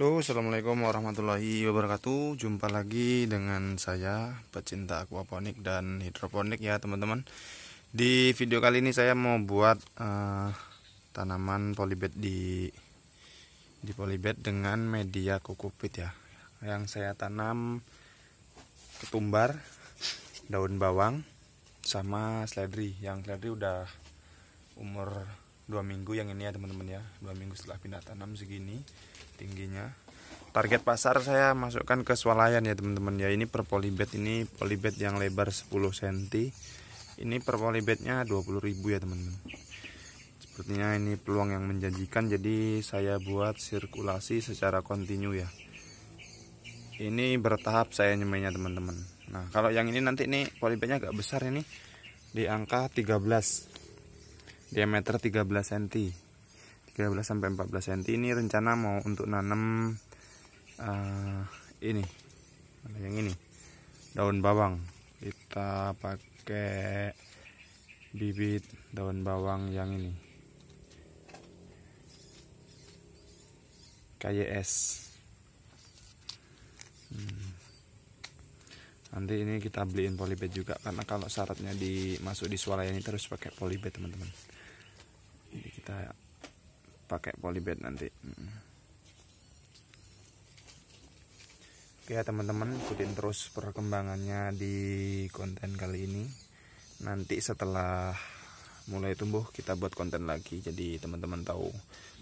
Halo, Assalamualaikum warahmatullahi wabarakatuh Jumpa lagi dengan saya Pecinta aquaponik dan hidroponik ya teman-teman Di video kali ini saya mau buat uh, Tanaman polybed di Di polybed dengan media kukupit ya Yang saya tanam Ketumbar Daun bawang Sama seledri Yang seledri udah umur dua minggu yang ini ya teman-teman ya dua minggu setelah pindah tanam segini tingginya target pasar saya masukkan ke swalayan ya teman-teman ya ini per polybed ini polybed yang lebar 10 cm ini per polybednya 20.000 ya teman-teman sepertinya ini peluang yang menjanjikan jadi saya buat sirkulasi secara kontinu ya ini bertahap saya nyemainya teman-teman nah kalau yang ini nanti nih polybednya agak besar ini di angka 13 diameter 13 cm 13 sampai 14 cm ini rencana mau untuk nanam uh, ini yang ini daun bawang kita pakai bibit daun bawang yang ini KYS hmm nanti ini kita beliin polybag juga karena kalau syaratnya dimasuk di suara ini terus pakai polybag teman-teman jadi kita pakai polybag nanti oke ya teman-teman ikutin terus perkembangannya di konten kali ini nanti setelah mulai tumbuh kita buat konten lagi jadi teman-teman tahu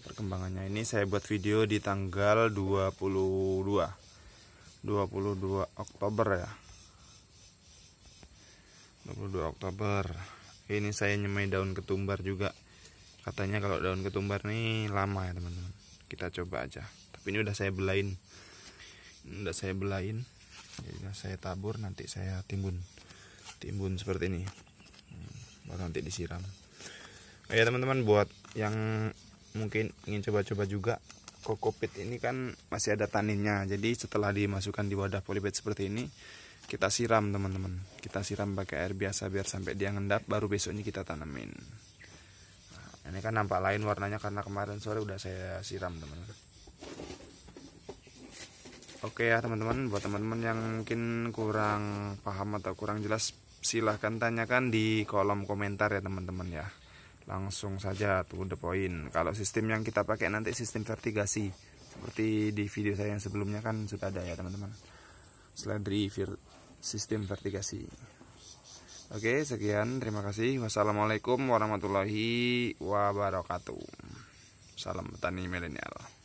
perkembangannya ini saya buat video di tanggal 22 22 Oktober ya 22 Oktober ini saya nyemai daun ketumbar juga katanya kalau daun ketumbar nih lama ya teman-teman kita coba aja tapi ini udah saya belain ini udah saya belain jadi saya tabur nanti saya timbun timbun seperti ini hmm, baru nanti disiram oh ya teman-teman buat yang mungkin ingin coba-coba juga kokopit ini kan masih ada taninnya jadi setelah dimasukkan di wadah polybag seperti ini kita siram teman-teman kita siram pakai air biasa biar sampai dia ngendap baru besoknya kita tanamin nah, ini kan nampak lain warnanya karena kemarin sore udah saya siram teman-teman oke ya teman-teman buat teman-teman yang mungkin kurang paham atau kurang jelas silahkan tanyakan di kolom komentar ya teman-teman ya langsung saja tunggu the point kalau sistem yang kita pakai nanti sistem vertigasi seperti di video saya yang sebelumnya kan sudah ada ya teman-teman selain sistem vertikasi. Oke, sekian. Terima kasih. Wassalamualaikum warahmatullahi wabarakatuh. Salam petani milenial.